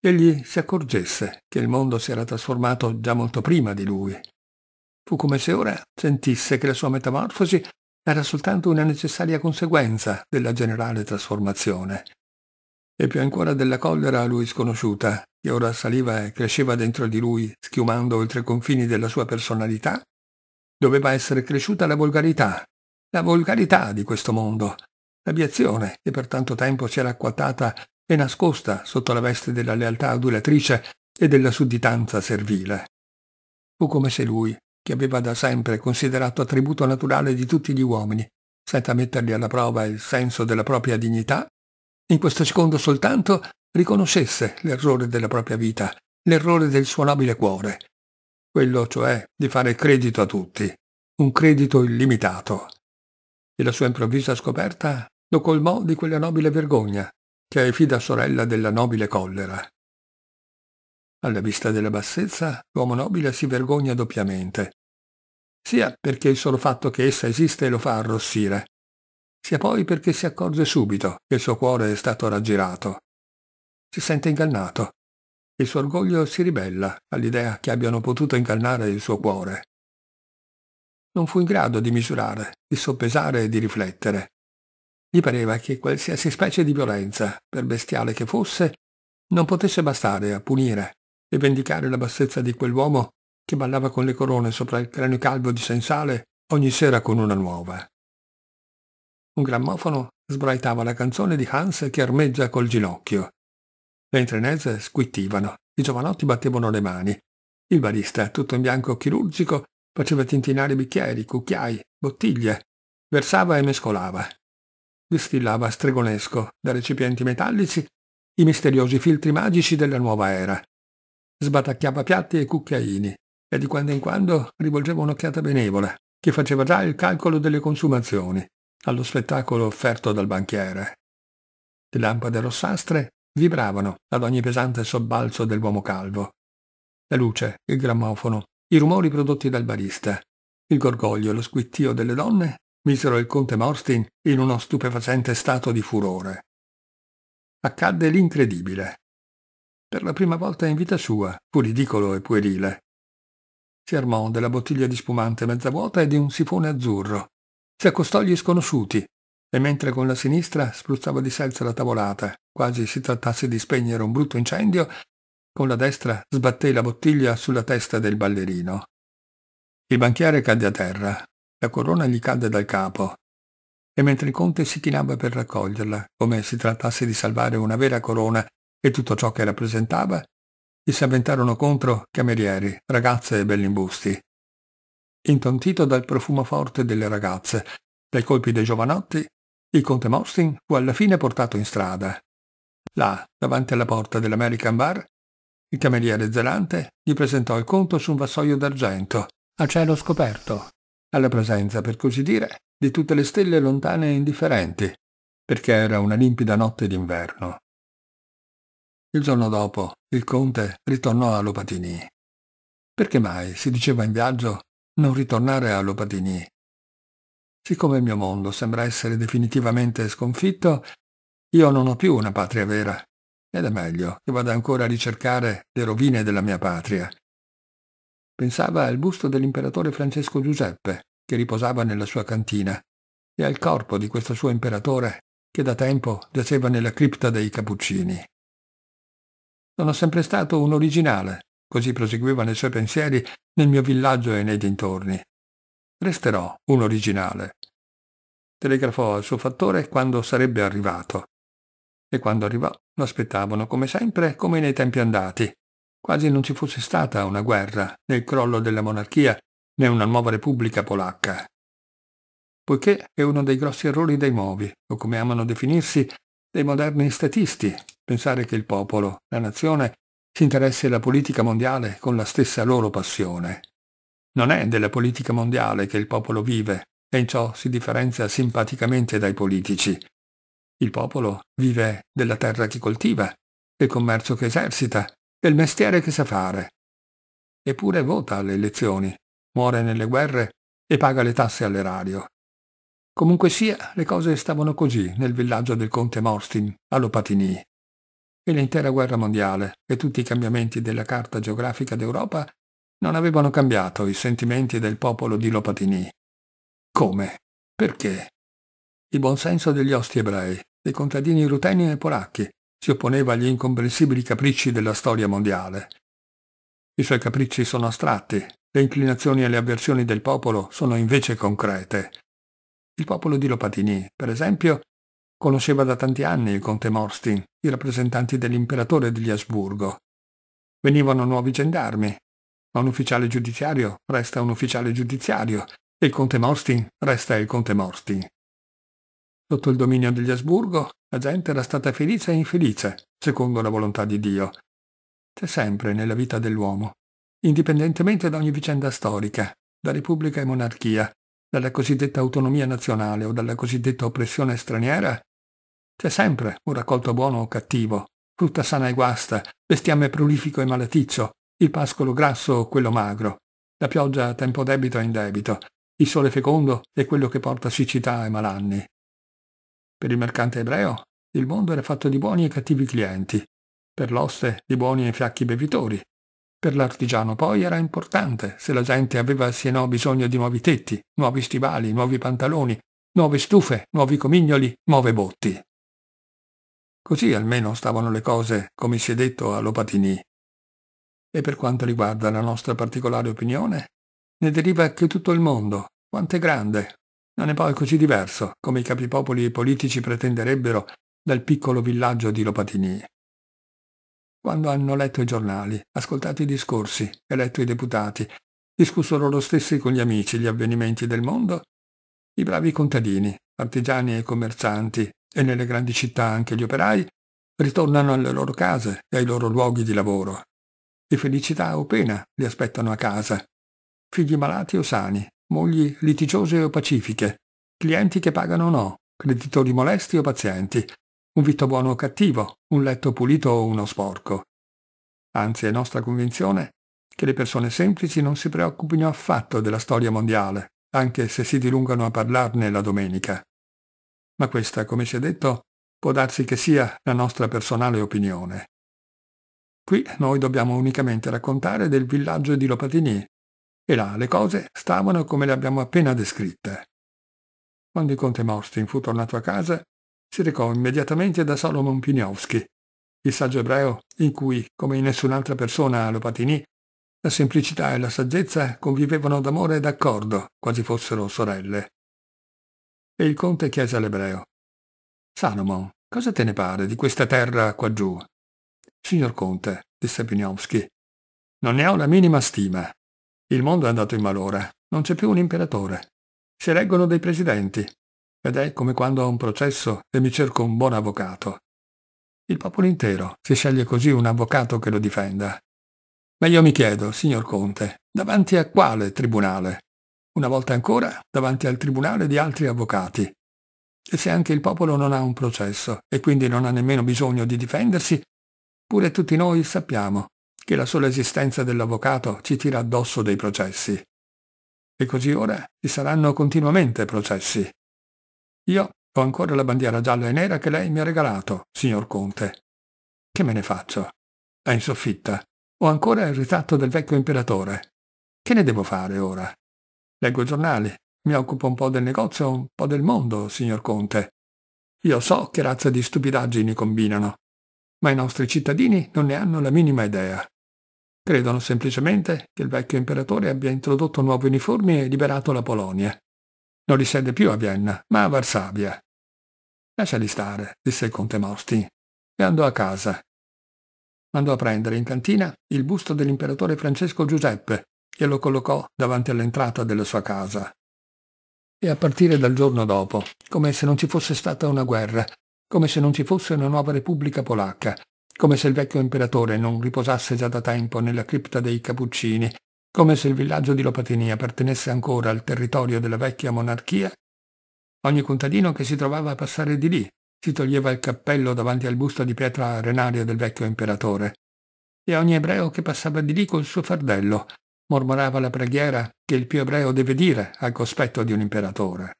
Speaker 1: egli si accorgesse che il mondo si era trasformato già molto prima di lui. Fu come se ora sentisse che la sua metamorfosi era soltanto una necessaria conseguenza della generale trasformazione e più ancora della collera a lui sconosciuta, che ora saliva e cresceva dentro di lui, schiumando oltre i confini della sua personalità, doveva essere cresciuta la volgarità, la volgarità di questo mondo, l'abiezione che per tanto tempo si era acquattata e nascosta sotto la veste della lealtà adulatrice e della sudditanza servile. Fu come se lui, che aveva da sempre considerato attributo naturale di tutti gli uomini, senza mettergli alla prova il senso della propria dignità, in questo secondo soltanto riconoscesse l'errore della propria vita, l'errore del suo nobile cuore, quello cioè di fare credito a tutti, un credito illimitato. E la sua improvvisa scoperta lo colmò di quella nobile vergogna, che è fida sorella della nobile collera. Alla vista della bassezza, l'uomo nobile si vergogna doppiamente, sia perché il solo fatto che essa esiste lo fa arrossire, sia poi perché si accorge subito che il suo cuore è stato raggirato. Si sente ingannato. Il suo orgoglio si ribella all'idea che abbiano potuto ingannare il suo cuore. Non fu in grado di misurare, di soppesare e di riflettere. Gli pareva che qualsiasi specie di violenza, per bestiale che fosse, non potesse bastare a punire e vendicare la bassezza di quell'uomo che ballava con le corone sopra il cranio calvo di Sensale ogni sera con una nuova. Un grammofono sbraitava la canzone di Hans che armeggia col ginocchio. Le intrenese squittivano, i giovanotti battevano le mani. Il barista, tutto in bianco chirurgico, faceva tintinare bicchieri, cucchiai, bottiglie, versava e mescolava. Distillava stregonesco, da recipienti metallici, i misteriosi filtri magici della nuova era. Sbatacchiava piatti e cucchiaini, e di quando in quando rivolgeva un'occhiata benevola, che faceva già il calcolo delle consumazioni allo spettacolo offerto dal banchiere. Le lampade rossastre vibravano ad ogni pesante sobbalzo dell'uomo calvo. La luce, il grammofono, i rumori prodotti dal barista, il gorgoglio e lo squittio delle donne misero il conte Morstin in uno stupefacente stato di furore. Accadde l'incredibile. Per la prima volta in vita sua fu ridicolo e puerile. Si armò della bottiglia di spumante mezza vuota e di un sifone azzurro si accostò agli sconosciuti e mentre con la sinistra spruzzava di selza la tavolata, quasi si trattasse di spegnere un brutto incendio, con la destra sbatté la bottiglia sulla testa del ballerino. Il banchiere cadde a terra, la corona gli cadde dal capo, e mentre il conte si chinava per raccoglierla, come si trattasse di salvare una vera corona e tutto ciò che rappresentava, gli si avventarono contro camerieri, ragazze e bellimbusti. Intontito dal profumo forte delle ragazze, dai colpi dei giovanotti, il conte Mostin fu alla fine portato in strada. Là, davanti alla porta dell'American Bar, il cameriere zelante gli presentò il conto su un vassoio d'argento, a cielo scoperto, alla presenza, per così dire, di tutte le stelle lontane e indifferenti, perché era una limpida notte d'inverno. Il giorno dopo, il conte ritornò a Lopatini. Perché mai si diceva in viaggio non ritornare a Lopatigny. Siccome il mio mondo sembra essere definitivamente sconfitto, io non ho più una patria vera, ed è meglio che vada ancora a ricercare le rovine della mia patria. Pensava al busto dell'imperatore Francesco Giuseppe, che riposava nella sua cantina, e al corpo di questo suo imperatore, che da tempo giaceva nella cripta dei Cappuccini. Sono sempre stato un originale, così proseguiva nei suoi pensieri, nel mio villaggio e nei dintorni. Resterò un originale. Telegrafò al suo fattore quando sarebbe arrivato. E quando arrivò lo aspettavano, come sempre, come nei tempi andati. Quasi non ci fosse stata una guerra, né il crollo della monarchia, né una nuova repubblica polacca. Poiché è uno dei grossi errori dei nuovi, o come amano definirsi, dei moderni statisti, pensare che il popolo, la nazione, si interessi alla politica mondiale con la stessa loro passione. Non è della politica mondiale che il popolo vive e in ciò si differenzia simpaticamente dai politici. Il popolo vive della terra che coltiva, del commercio che esercita, del mestiere che sa fare. Eppure vota alle elezioni, muore nelle guerre e paga le tasse all'erario. Comunque sia, le cose stavano così nel villaggio del conte Morstin, all'Opatini e l'intera guerra mondiale e tutti i cambiamenti della carta geografica d'Europa non avevano cambiato i sentimenti del popolo di Lopatini. Come? Perché? Il buonsenso degli osti ebrei, dei contadini ruteni e polacchi, si opponeva agli incomprensibili capricci della storia mondiale. I suoi capricci sono astratti, le inclinazioni e le avversioni del popolo sono invece concrete. Il popolo di Lopatini, per esempio, Conosceva da tanti anni il conte Morstin, i rappresentanti dell'imperatore degli Asburgo. Venivano nuovi gendarmi, ma un ufficiale giudiziario resta un ufficiale giudiziario e il conte Morstin resta il conte Morstin. Sotto il dominio degli Asburgo la gente era stata felice e infelice, secondo la volontà di Dio. C'è sempre nella vita dell'uomo, indipendentemente da ogni vicenda storica, da repubblica e monarchia, dalla cosiddetta autonomia nazionale o dalla cosiddetta oppressione straniera, c'è sempre un raccolto buono o cattivo, frutta sana e guasta, bestiame prolifico e malaticcio, il pascolo grasso o quello magro, la pioggia a tempo debito e indebito, il sole fecondo e quello che porta siccità e malanni. Per il mercante ebreo il mondo era fatto di buoni e cattivi clienti, per l'oste di buoni e fiacchi bevitori. Per l'artigiano poi era importante se la gente aveva sì e no bisogno di nuovi tetti, nuovi stivali, nuovi pantaloni, nuove stufe, nuovi comignoli, nuove botti. Così almeno stavano le cose, come si è detto a Lopatinì. E per quanto riguarda la nostra particolare opinione, ne deriva che tutto il mondo, quanto è grande, non è poi così diverso, come i capipopoli e i politici pretenderebbero, dal piccolo villaggio di Lopatinì. Quando hanno letto i giornali, ascoltato i discorsi, eletto i deputati, discusso loro stessi con gli amici gli avvenimenti del mondo, i bravi contadini, artigiani e commercianti, e nelle grandi città anche gli operai ritornano alle loro case e ai loro luoghi di lavoro. E felicità o pena li aspettano a casa. Figli malati o sani, mogli litigiose o pacifiche, clienti che pagano o no, creditori molesti o pazienti, un vitto buono o cattivo, un letto pulito o uno sporco. Anzi è nostra convinzione che le persone semplici non si preoccupino affatto della storia mondiale, anche se si dilungano a parlarne la domenica ma questa, come si è detto, può darsi che sia la nostra personale opinione. Qui noi dobbiamo unicamente raccontare del villaggio di Lopatigny, e là le cose stavano come le abbiamo appena descritte. Quando il conte Morstin fu tornato a casa, si recò immediatamente da Solomon Piniowski, il saggio ebreo in cui, come in nessun'altra persona a Lopatigny, la semplicità e la saggezza convivevano d'amore e d'accordo, quasi fossero sorelle e il conte chiese all'ebreo Salomo, cosa te ne pare di questa terra qua giù? Signor conte, disse Piniowski, non ne ho la minima stima. Il mondo è andato in malora, non c'è più un imperatore. Si eleggono dei presidenti, ed è come quando ho un processo e mi cerco un buon avvocato. Il popolo intero si sceglie così un avvocato che lo difenda. Ma io mi chiedo, signor Conte, davanti a quale tribunale? una volta ancora davanti al tribunale di altri avvocati. E se anche il popolo non ha un processo e quindi non ha nemmeno bisogno di difendersi, pure tutti noi sappiamo che la sola esistenza dell'avvocato ci tira addosso dei processi. E così ora ci saranno continuamente processi. Io ho ancora la bandiera gialla e nera che lei mi ha regalato, signor Conte. Che me ne faccio? È in soffitta. Ho ancora il ritratto del vecchio imperatore. Che ne devo fare ora? leggo i giornali, mi occupo un po' del negozio, un po' del mondo, signor Conte. Io so che razza di stupidaggini combinano, ma i nostri cittadini non ne hanno la minima idea. Credono semplicemente che il vecchio imperatore abbia introdotto nuovi uniformi e liberato la Polonia. Non risiede più a Vienna, ma a Varsavia. Lasciali stare, disse il conte Mosti, e andò a casa. Andò a prendere in cantina il busto dell'imperatore Francesco Giuseppe, glielo collocò davanti all'entrata della sua casa. E a partire dal giorno dopo, come se non ci fosse stata una guerra, come se non ci fosse una nuova repubblica polacca, come se il vecchio imperatore non riposasse già da tempo nella cripta dei Cappuccini, come se il villaggio di Lopatinia appartenesse ancora al territorio della vecchia monarchia, ogni contadino che si trovava a passare di lì si toglieva il cappello davanti al busto di pietra arenario del vecchio imperatore, e ogni ebreo che passava di lì col suo fardello mormorava la preghiera che il più ebreo deve dire al cospetto di un imperatore.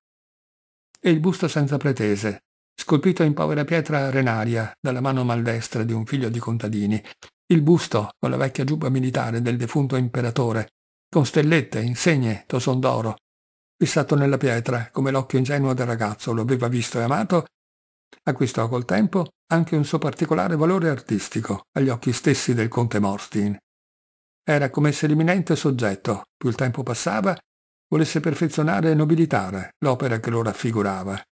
Speaker 1: E il busto senza pretese, scolpito in povera pietra renaria dalla mano maldestra di un figlio di contadini, il busto con la vecchia giubba militare del defunto imperatore, con stellette, insegne, toson d'oro, fissato nella pietra come l'occhio ingenuo del ragazzo lo aveva visto e amato, acquistò col tempo anche un suo particolare valore artistico agli occhi stessi del conte Morstin era come se l'imminente soggetto, più il tempo passava, volesse perfezionare e nobilitare l'opera che lo raffigurava.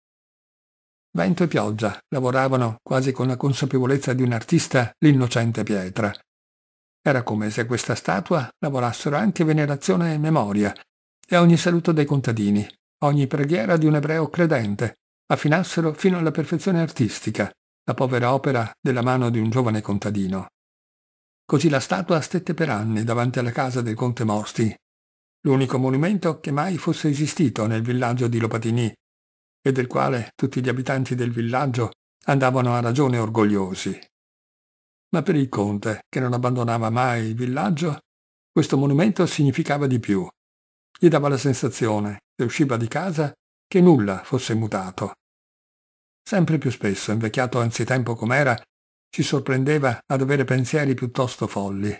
Speaker 1: Vento e pioggia lavoravano quasi con la consapevolezza di un artista l'innocente pietra. Era come se questa statua lavorassero anche venerazione e memoria, e ogni saluto dei contadini, ogni preghiera di un ebreo credente, affinassero fino alla perfezione artistica la povera opera della mano di un giovane contadino. Così la statua stette per anni davanti alla casa del conte Morsti, l'unico monumento che mai fosse esistito nel villaggio di Lopatinì e del quale tutti gli abitanti del villaggio andavano a ragione orgogliosi. Ma per il conte, che non abbandonava mai il villaggio, questo monumento significava di più. Gli dava la sensazione, se usciva di casa, che nulla fosse mutato. Sempre più spesso, invecchiato anzitempo com'era, ci sorprendeva ad avere pensieri piuttosto folli.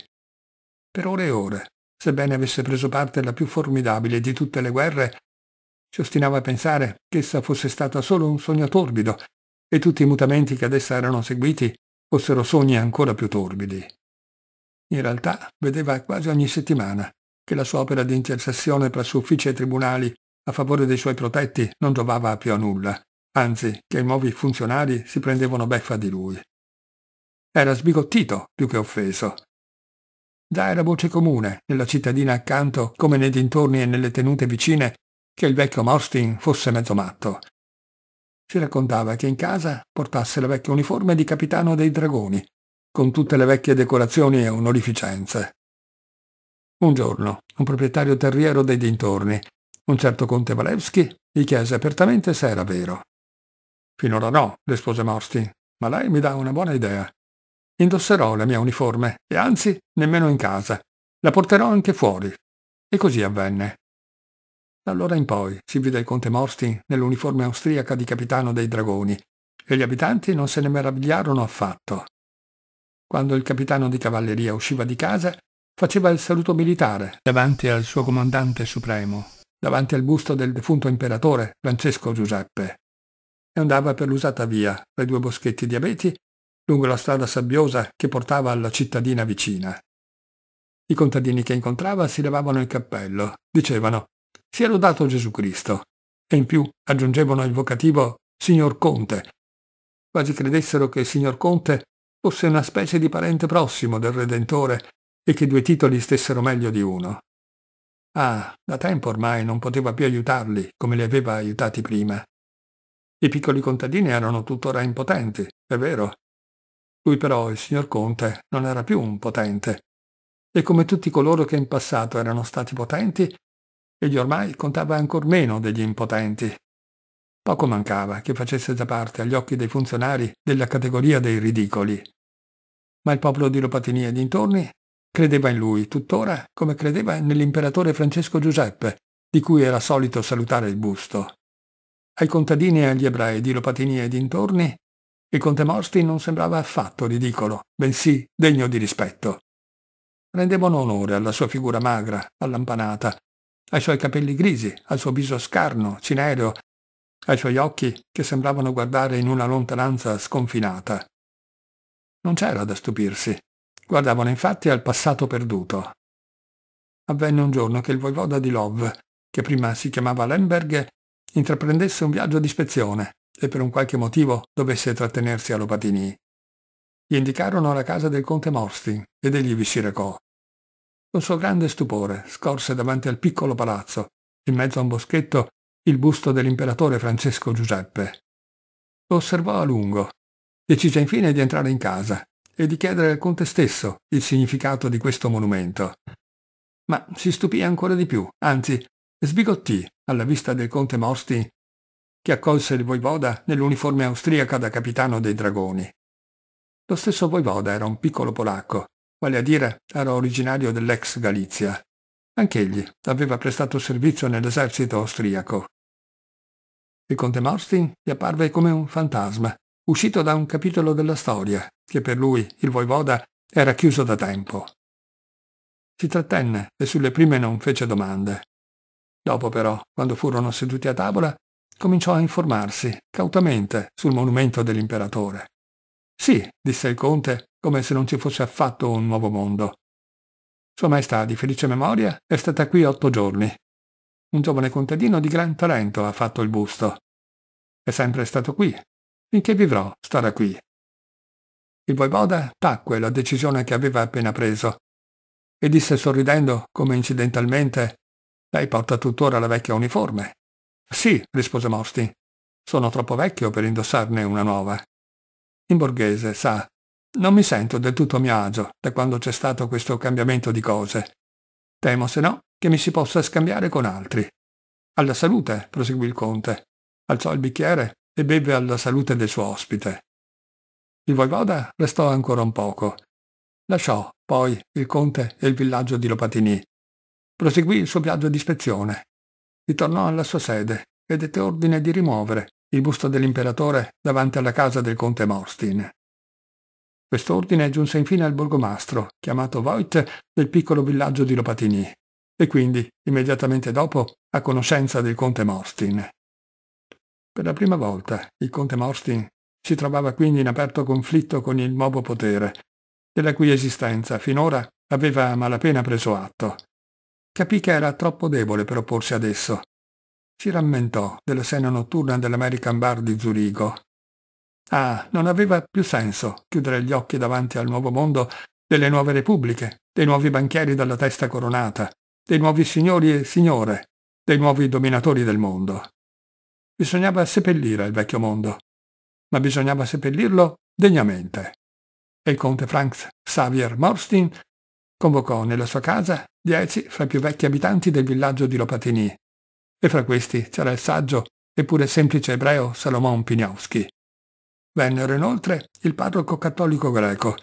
Speaker 1: Per ore e ore, sebbene avesse preso parte alla più formidabile di tutte le guerre, si ostinava a pensare che essa fosse stata solo un sogno torbido e tutti i mutamenti che ad essa erano seguiti fossero sogni ancora più torbidi. In realtà vedeva quasi ogni settimana che la sua opera di intercessione presso uffici e tribunali a favore dei suoi protetti non giovava più a nulla, anzi che i nuovi funzionari si prendevano beffa di lui. Era sbigottito più che offeso. Già era voce comune, nella cittadina accanto, come nei dintorni e nelle tenute vicine, che il vecchio Morstin fosse mezzo matto. Si raccontava che in casa portasse la vecchia uniforme di capitano dei dragoni, con tutte le vecchie decorazioni e onorificenze. Un giorno, un proprietario terriero dei dintorni, un certo conte Walewski, gli chiese apertamente se era vero. Finora no, rispose Morstin, ma lei mi dà una buona idea. Indosserò la mia uniforme, e anzi nemmeno in casa. La porterò anche fuori. E così avvenne. Da allora in poi si vide il conte Morstin nell'uniforme austriaca di capitano dei dragoni, e gli abitanti non se ne meravigliarono affatto. Quando il capitano di cavalleria usciva di casa, faceva il saluto militare davanti al suo comandante supremo, davanti al busto del defunto imperatore Francesco Giuseppe, e andava per l'usata via, tra i due boschetti di abeti lungo la strada sabbiosa che portava alla cittadina vicina. I contadini che incontrava si levavano il cappello, dicevano «Sia lodato Gesù Cristo» e in più aggiungevano il vocativo «Signor Conte», quasi credessero che il Signor Conte fosse una specie di parente prossimo del Redentore e che due titoli stessero meglio di uno. Ah, da tempo ormai non poteva più aiutarli come li aveva aiutati prima. I piccoli contadini erano tuttora impotenti, è vero, cui però il signor Conte non era più un potente, e come tutti coloro che in passato erano stati potenti, egli ormai contava ancor meno degli impotenti. Poco mancava che facesse da parte agli occhi dei funzionari della categoria dei ridicoli. Ma il popolo di Lopatini e dintorni credeva in lui tuttora come credeva nell'imperatore Francesco Giuseppe, di cui era solito salutare il busto. Ai contadini e agli ebrei di Lopatini e dintorni il conte Morsti non sembrava affatto ridicolo, bensì degno di rispetto. Rendevano onore alla sua figura magra, allampanata, ai suoi capelli grisi, al suo viso scarno, cinereo, ai suoi occhi che sembravano guardare in una lontananza sconfinata. Non c'era da stupirsi. Guardavano infatti al passato perduto. Avvenne un giorno che il voivoda di Lov, che prima si chiamava Lemberg, intraprendesse un viaggio di ispezione e per un qualche motivo dovesse trattenersi a Lopatinì. Gli indicarono la casa del conte Morsti ed egli vi si recò. Con suo grande stupore scorse davanti al piccolo palazzo, in mezzo a un boschetto, il busto dell'imperatore Francesco Giuseppe. Lo osservò a lungo. Decise infine di entrare in casa e di chiedere al conte stesso il significato di questo monumento. Ma si stupì ancora di più, anzi sbigottì alla vista del conte Morstin che accolse il voivoda nell'uniforme austriaca da capitano dei dragoni. Lo stesso voivoda era un piccolo polacco, vale a dire era originario dell'ex Galizia. Anch'egli aveva prestato servizio nell'esercito austriaco. Il conte Morstin gli apparve come un fantasma, uscito da un capitolo della storia, che per lui, il voivoda, era chiuso da tempo. Si trattenne e sulle prime non fece domande. Dopo però, quando furono seduti a tavola, cominciò a informarsi, cautamente, sul monumento dell'imperatore. Sì, disse il conte, come se non ci fosse affatto un nuovo mondo. Sua Maestà di felice memoria è stata qui otto giorni. Un giovane contadino di gran talento ha fatto il busto. È sempre stato qui. Finché vivrò, starà qui. Il voivoda tacque la decisione che aveva appena preso e disse sorridendo, come incidentalmente, lei porta tuttora la vecchia uniforme. Sì, rispose Mausti. Sono troppo vecchio per indossarne una nuova. In borghese, sa, non mi sento del tutto a mio agio da quando c'è stato questo cambiamento di cose. Temo, se no, che mi si possa scambiare con altri. Alla salute, proseguì il conte. Alzò il bicchiere e beve alla salute del suo ospite. Il voivoda restò ancora un poco. Lasciò, poi, il conte e il villaggio di Lopatinì. Proseguì il suo viaggio di ispezione, ritornò alla sua sede e dette ordine di rimuovere il busto dell'imperatore davanti alla casa del conte Morstin. Quest'ordine giunse infine al borgomastro, chiamato Voigt, del piccolo villaggio di Lopatigny, e quindi, immediatamente dopo, a conoscenza del conte Morstin. Per la prima volta il conte Morstin si trovava quindi in aperto conflitto con il nuovo potere, della cui esistenza finora aveva malapena preso atto capì che era troppo debole per opporsi ad esso. Si rammentò della scena notturna dell'American Bar di Zurigo. Ah, non aveva più senso chiudere gli occhi davanti al nuovo mondo delle nuove repubbliche, dei nuovi banchieri dalla testa coronata, dei nuovi signori e signore, dei nuovi dominatori del mondo. Bisognava seppellire il vecchio mondo, ma bisognava seppellirlo degnamente. E il conte Franz Xavier Morstin Convocò nella sua casa dieci fra i più vecchi abitanti del villaggio di Lopatini. e fra questi c'era il saggio eppure semplice ebreo Salomon Piniowski. Vennero inoltre il parroco cattolico greco,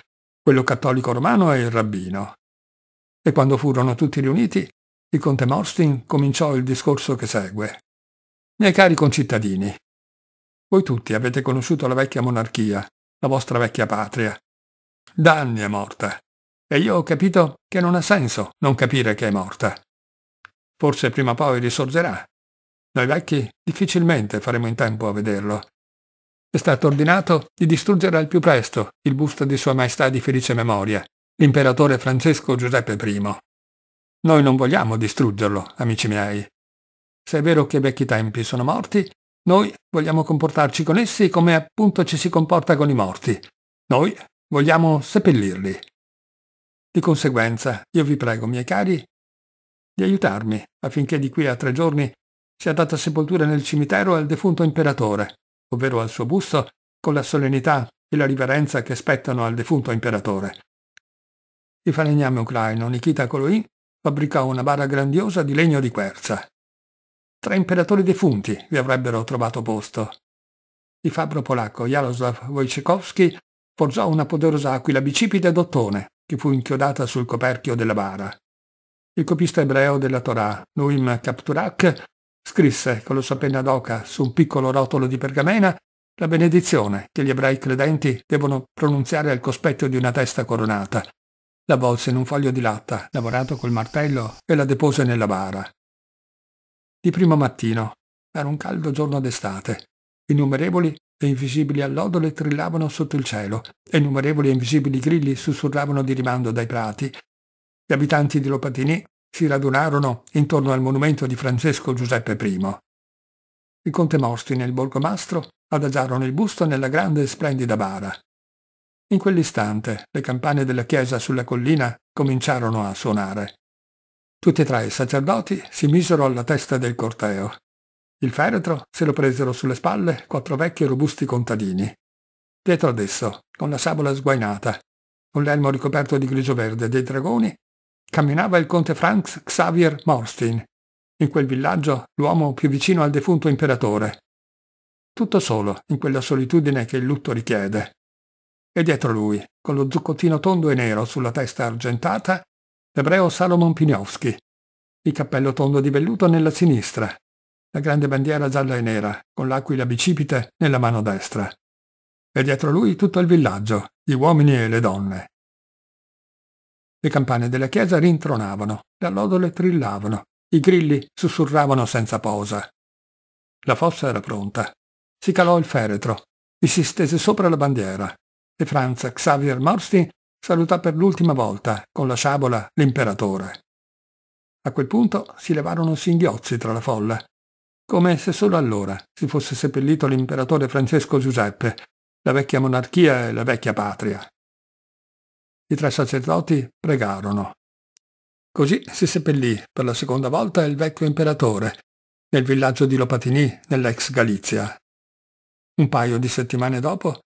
Speaker 1: quello cattolico romano e il rabbino. E quando furono tutti riuniti, il conte Morstin cominciò il discorso che segue. Miei cari concittadini, voi tutti avete conosciuto la vecchia monarchia, la vostra vecchia patria. Da anni è morta e io ho capito che non ha senso non capire che è morta. Forse prima o poi risorgerà. Noi vecchi difficilmente faremo in tempo a vederlo. È stato ordinato di distruggere al più presto il busto di Sua Maestà di felice memoria, l'imperatore Francesco Giuseppe I. Noi non vogliamo distruggerlo, amici miei. Se è vero che i vecchi tempi sono morti, noi vogliamo comportarci con essi come appunto ci si comporta con i morti. Noi vogliamo seppellirli. Di conseguenza, io vi prego, miei cari, di aiutarmi affinché di qui a tre giorni sia data sepoltura nel cimitero al defunto imperatore, ovvero al suo busto, con la solennità e la riverenza che spettano al defunto imperatore. Il falegname ucraino Nikita Koloin fabbricò una bara grandiosa di legno di quercia. Tre imperatori defunti vi avrebbero trovato posto. Il fabbro polacco Jaroslav Wojciechowski forgiò una poderosa aquila bicipite d'ottone, che fu inchiodata sul coperchio della bara. Il copista ebreo della Torah, Noim Kapturak, scrisse con la sua penna d'oca su un piccolo rotolo di pergamena la benedizione che gli ebrei credenti devono pronunziare al cospetto di una testa coronata. La volse in un foglio di latta, lavorato col martello, e la depose nella bara. Di primo mattino, era un caldo giorno d'estate. Innumerevoli e invisibili allodole trillavano sotto il cielo e innumerevoli e invisibili grilli sussurravano di rimando dai prati. Gli abitanti di Lopatini si radunarono intorno al monumento di Francesco Giuseppe I. Il conte Mostine e il borgomastro adagiarono il busto nella grande e splendida bara. In quell'istante le campane della chiesa sulla collina cominciarono a suonare. Tutti e tre i sacerdoti si misero alla testa del corteo. Il feretro se lo presero sulle spalle quattro vecchi e robusti contadini. Dietro ad esso, con la sabola sguainata, con l'elmo ricoperto di grigio-verde dei dragoni, camminava il conte Franz Xavier Morstein, in quel villaggio l'uomo più vicino al defunto imperatore. Tutto solo, in quella solitudine che il lutto richiede. E dietro lui, con lo zuccottino tondo e nero sulla testa argentata, l'ebreo Salomon Piniowski, il cappello tondo di velluto nella sinistra, la grande bandiera gialla e nera, con l'aquila bicipite nella mano destra. E dietro lui tutto il villaggio, gli uomini e le donne. Le campane della chiesa rintronavano, le allodole trillavano, i grilli sussurravano senza posa. La fossa era pronta. Si calò il feretro e si stese sopra la bandiera. E Franz Xavier Morstein salutò per l'ultima volta con la sciabola l'imperatore. A quel punto si levarono singhiozzi tra la folla come se solo allora si fosse seppellito l'imperatore Francesco Giuseppe, la vecchia monarchia e la vecchia patria. I tre sacerdoti pregarono. Così si seppellì per la seconda volta il vecchio imperatore, nel villaggio di Lopatini, nell'ex Galizia. Un paio di settimane dopo,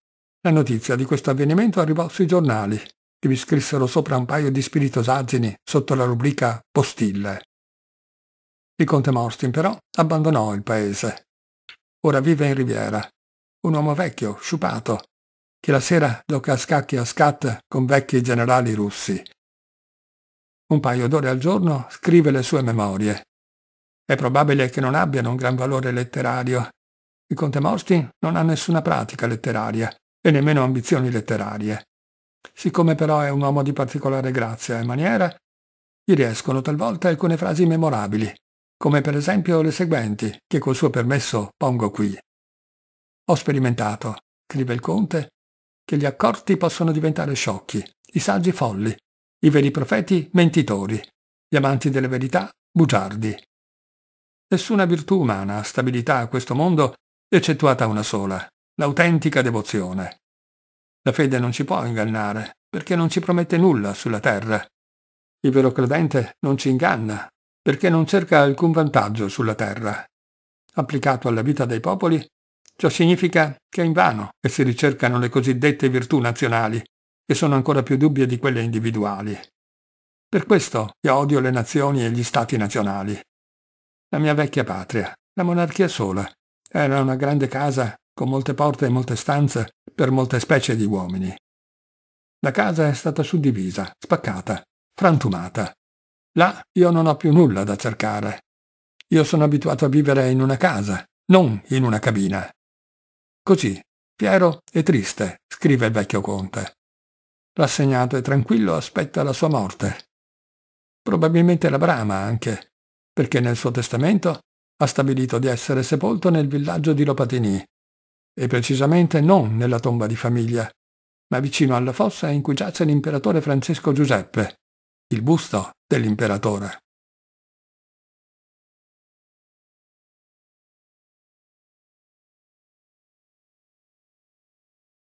Speaker 1: la notizia di questo avvenimento arrivò sui giornali, che vi scrissero sopra un paio di spiritosaggini sotto la rubrica Postille. Il conte Morstin però abbandonò il paese. Ora vive in Riviera. Un uomo vecchio, sciupato, che la sera gioca a scacchi a scat con vecchi generali russi. Un paio d'ore al giorno scrive le sue memorie. È probabile che non abbiano un gran valore letterario. Il conte Morstin non ha nessuna pratica letteraria e nemmeno ambizioni letterarie. Siccome però è un uomo di particolare grazia e maniera, gli riescono talvolta alcune frasi memorabili come per esempio le seguenti, che col suo permesso pongo qui. Ho sperimentato, scrive il conte, che gli accorti possono diventare sciocchi, i saggi folli, i veri profeti mentitori, gli amanti delle verità bugiardi. Nessuna virtù umana ha stabilità a questo mondo eccettuata una sola, l'autentica devozione. La fede non ci può ingannare, perché non ci promette nulla sulla terra. Il vero credente non ci inganna, perché non cerca alcun vantaggio sulla terra. Applicato alla vita dei popoli, ciò significa che è invano che si ricercano le cosiddette virtù nazionali, che sono ancora più dubbie di quelle individuali. Per questo io odio le nazioni e gli stati nazionali. La mia vecchia patria, la monarchia sola, era una grande casa con molte porte e molte stanze per molte specie di uomini. La casa è stata suddivisa, spaccata, frantumata, Là io non ho più nulla da cercare. Io sono abituato a vivere in una casa, non in una cabina. Così, fiero e triste, scrive il vecchio conte. Rassegnato e tranquillo aspetta la sua morte. Probabilmente la brama anche, perché nel suo testamento ha stabilito di essere sepolto nel villaggio di Lopatinì, e precisamente non nella tomba di famiglia, ma vicino alla fossa in cui giace l'imperatore Francesco Giuseppe, il busto dell'imperatore.